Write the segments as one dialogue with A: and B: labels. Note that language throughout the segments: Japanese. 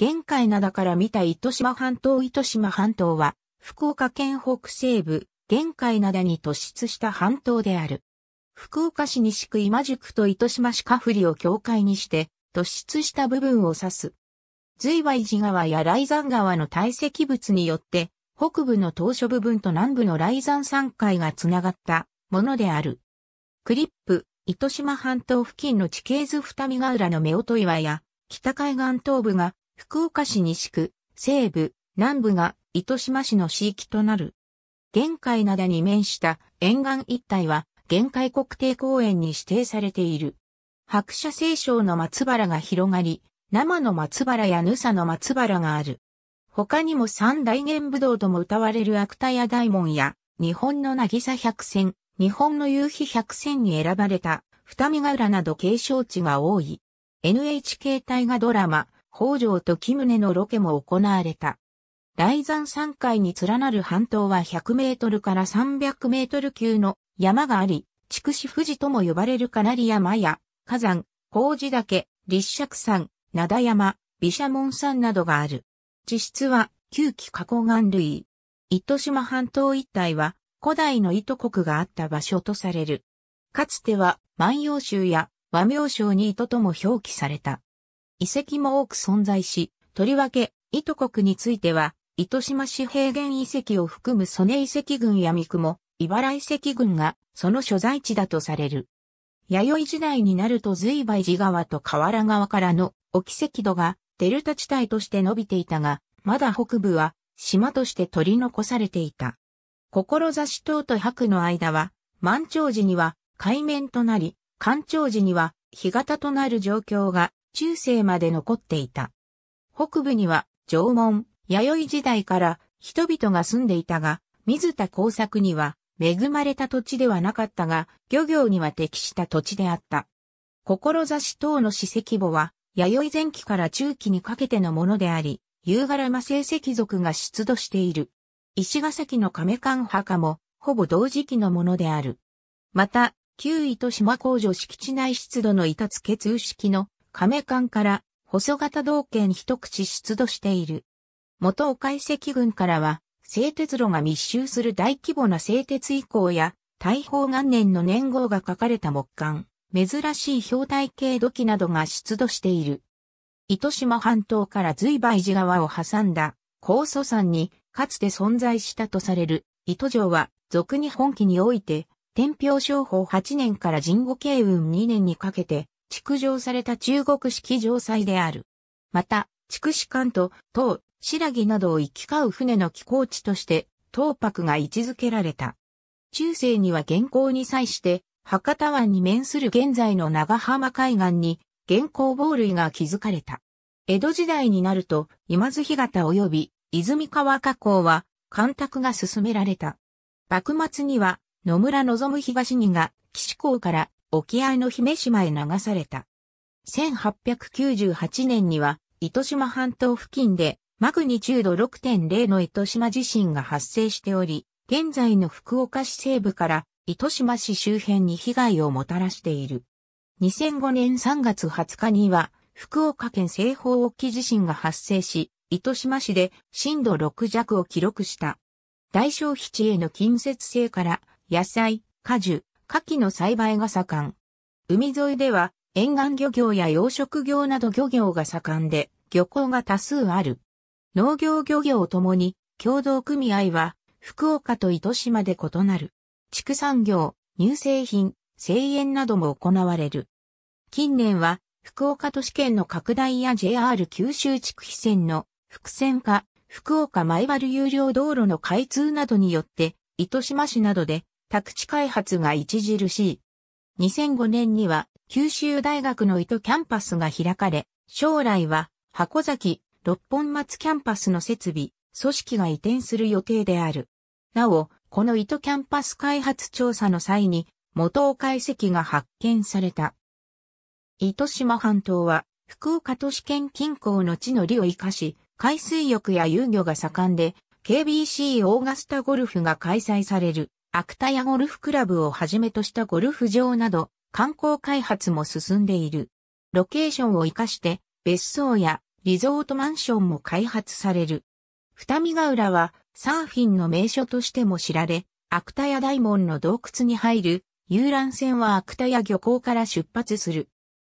A: 玄界灘から見た糸島半島糸島半島は、福岡県北西部、玄界灘に突出した半島である。福岡市西区今宿と糸島市カフリを境界にして、突出した部分を指す。随和寺川や雷山川の堆積物によって、北部の島嶼部分と南部の雷山山海がつながったものである。クリップ、糸島半島付近の地形図二見ヶ浦の目音岩や、北海岸東部が福岡市西区、西部、南部が糸島市の市域となる。玄界灘に面した沿岸一帯は玄界国定公園に指定されている。白車聖少の松原が広がり、生の松原やヌサの松原がある。他にも三大玄武道とも歌われる芥屋大門や、日本の渚百選、日本の夕日百選に選ばれた、二見ヶ浦など継承地が多い。NHK 大河ドラマ、北条木宗のロケも行われた。大山山階に連なる半島は100メートルから300メートル級の山があり、筑紫富士とも呼ばれるカナリ山や、火山、麹岳、立石山、灘山、毘沙門山などがある。地質は、旧期加工岩類。糸島半島一帯は、古代の糸国があった場所とされる。かつては、万葉集や和名集に糸とも表記された。遺跡も多く存在し、とりわけ、糸国については、糸島市平原遺跡を含む曽根遺跡群や三雲、茨遺跡群がその所在地だとされる。弥生時代になると随梅寺川と河原川からの沖跡土がデルタ地帯として伸びていたが、まだ北部は島として取り残されていた。志島と白の間は、満潮時には海面となり、干潮時には干潟となる状況が中世まで残っていた。北部には縄文、弥生時代から人々が住んでいたが、水田耕作には恵まれた土地ではなかったが、漁業には適した土地であった。志等の史跡簿は、弥生前期から中期にかけてのものであり、夕柄魔聖石族が出土している。石ヶ崎の亀館墓も、ほぼ同時期のものである。また、旧糸島工場敷地内出土の板付通式の亀館から細型道県一口出土している。元岡遺跡群からは、製鉄路が密集する大規模な製鉄遺構や、大宝元年の年号が書かれた木管、珍しい表体系土器などが出土している。糸島半島から随梅寺川を挟んだ高祖山にかつて存在したとされる糸城は俗に本期において天平商法8年から神後慶運2年にかけて築城された中国式城塞である。また、筑紫館と唐、白木などを行き交う船の寄港地として、東泊が位置づけられた。中世には現行に際して、博多湾に面する現在の長浜海岸に、現行防類が築かれた。江戸時代になると、今津干潟及び泉川河口は、干拓が進められた。幕末には、野村望東にが、岸港から沖合の姫島へ流された。1898年には、糸島半島付近で、マグニチュード6.0の糸島地震が発生しており、現在の福岡市西部から糸島市周辺に被害をもたらしている。2005年3月20日には、福岡県西方沖地震が発生し、糸島市で震度6弱を記録した。大消費地への近接性から、野菜、果樹、夏季の栽培が盛ん。海沿いでは沿岸漁業や養殖業など漁業が盛んで漁港が多数ある。農業漁業ともに共同組合は福岡と糸島で異なる。畜産業、乳製品、生塩なども行われる。近年は福岡都市圏の拡大や JR 九州地区非線の複線化、福岡前原有料道路の開通などによって、糸島市などで宅地開発が著しい。2005年には九州大学の糸キャンパスが開かれ、将来は箱崎、六本松キャンパスの設備、組織が移転する予定である。なお、この糸キャンパス開発調査の際に、元岡遺跡が発見された。糸島半島は、福岡都市圏近郊の地の利を生かし、海水浴や遊漁が盛んで、KBC オーガスタゴルフが開催される。アクタヤゴルフクラブをはじめとしたゴルフ場など、観光開発も進んでいる。ロケーションを活かして、別荘やリゾートマンションも開発される。二見ヶ浦はサーフィンの名所としても知られ、アクタヤ大門の洞窟に入る遊覧船はアクタヤ漁港から出発する。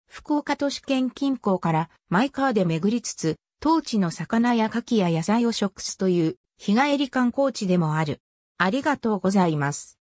A: 福岡都市圏近郊からマイカーで巡りつつ、当地の魚や牡蠣や野菜を食すという日帰り観光地でもある。ありがとうございます。